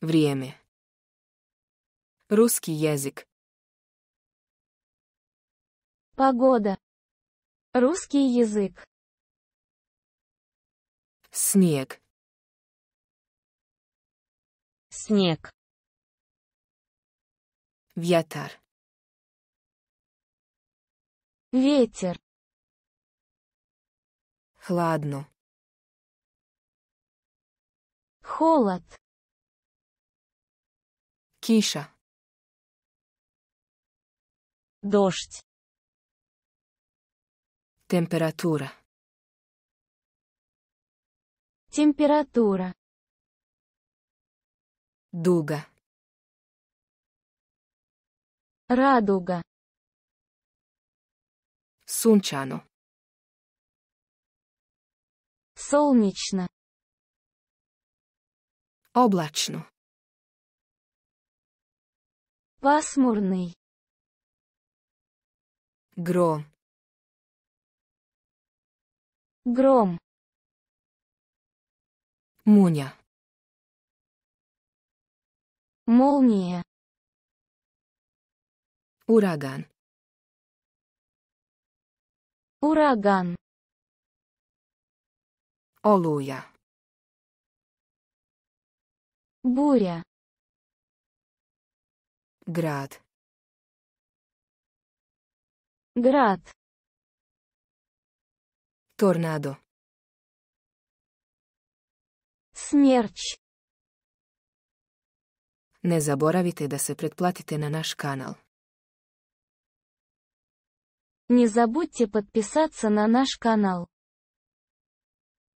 Время. Русский язык. Погода. Русский язык. Снег. Снег. Вятар. Ветер. Хладно. Холод. Киша. Дождь. Температура. Температура. Дуга. Радуга. Сунчано. Солнечно. Облачно. Пасмурный. Гром. Гром. Муня. Молния. Ураган. Ураган. Олуя. Буря. Град. Град. Торнадо. Смерч. Не zaboravite да се pretplatite на наш канал. Не забудьте подписаться на наш канал.